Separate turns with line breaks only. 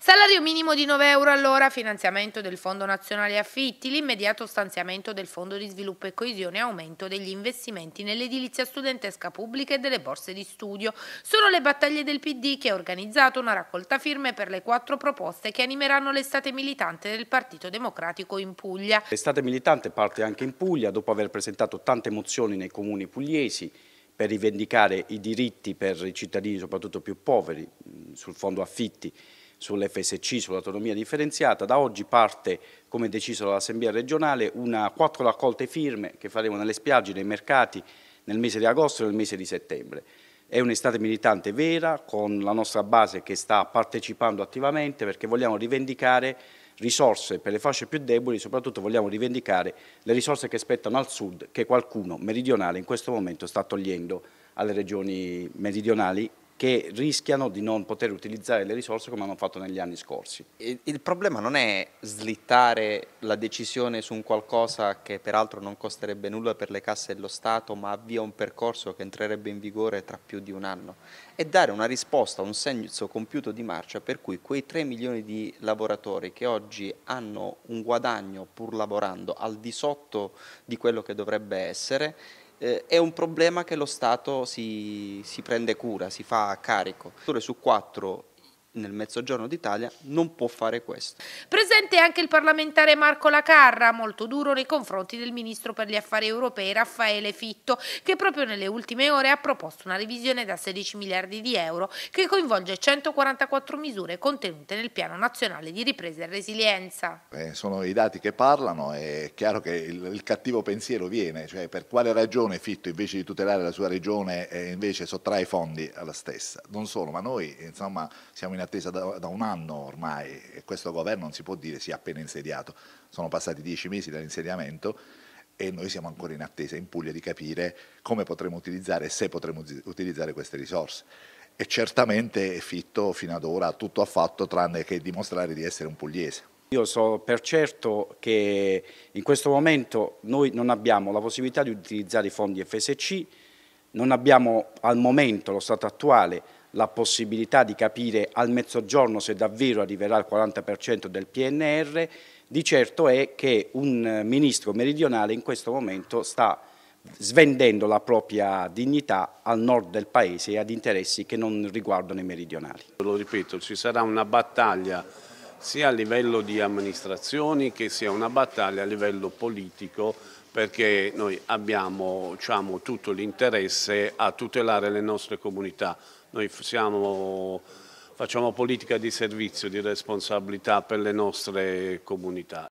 Salario minimo di 9 euro all'ora, finanziamento del Fondo Nazionale Affitti, l'immediato stanziamento del Fondo di Sviluppo e Coesione e aumento degli investimenti nell'edilizia studentesca pubblica e delle borse di studio. Sono le battaglie del PD che ha organizzato una raccolta firme per le quattro proposte che animeranno l'estate militante del Partito Democratico in Puglia.
L'estate militante parte anche in Puglia dopo aver presentato tante mozioni nei comuni pugliesi per rivendicare i diritti per i cittadini soprattutto più poveri mm, sul fondo affitti sull'FSC, sull'autonomia differenziata. Da oggi parte, come deciso dall'Assemblea regionale, una quattro raccolte firme che faremo nelle spiagge, nei mercati, nel mese di agosto e nel mese di settembre. È un'estate militante vera, con la nostra base che sta partecipando attivamente perché vogliamo rivendicare risorse per le fasce più deboli, soprattutto vogliamo rivendicare le risorse che spettano al sud, che qualcuno meridionale in questo momento sta togliendo alle regioni meridionali che rischiano di non poter utilizzare le risorse come hanno fatto negli anni scorsi.
Il, problema non è slittare la decisione su un qualcosa che peraltro non costerebbe nulla per le casse dello Stato, ma avvia un percorso che entrerebbe in vigore tra più di un anno, è dare una risposta, un senso compiuto di marcia per cui quei 3 milioni di lavoratori che oggi hanno un guadagno pur lavorando al di sotto di quello che dovrebbe essere, eh, è un problema che lo Stato si, si prende cura, si fa carico. Su quattro nel mezzogiorno d'Italia non può fare questo.
Presente anche il parlamentare Marco Lacarra, molto duro nei confronti del ministro per gli affari europei Raffaele Fitto, che proprio nelle ultime ore ha proposto una revisione da 16 miliardi di euro che coinvolge 144 misure contenute nel piano nazionale di ripresa e resilienza.
Eh, sono i dati che parlano, è chiaro che il, il, cattivo pensiero viene, cioè per quale ragione Fitto invece di tutelare la sua regione eh, invece sottrae fondi alla stessa. Non solo, ma noi insomma siamo in attività attesa da, da, un anno ormai e questo governo non si può dire si è appena insediato, sono passati dieci mesi dall'insediamento e noi siamo ancora in attesa in Puglia di capire come potremo utilizzare e se potremo utilizzare queste risorse. E certamente Fitto fino ad ora tutto ha fatto tranne che dimostrare di essere un pugliese.
Io so per certo che in questo momento noi non abbiamo la possibilità di utilizzare i fondi FSC, non abbiamo al momento, lo stato attuale, la possibilità di capire al mezzogiorno se davvero arriverà il 40% del PNR, di certo è che un ministro meridionale in questo momento sta svendendo la propria dignità al
nord del paese e ad interessi che non
riguardano i meridionali. Lo ripeto, ci sarà una
battaglia sia a livello di amministrazioni che sia una battaglia a livello politico perché noi abbiamo diciamo, tutto l'interesse a tutelare le nostre comunità. Noi siamo, facciamo politica di servizio, di responsabilità per le nostre comunità.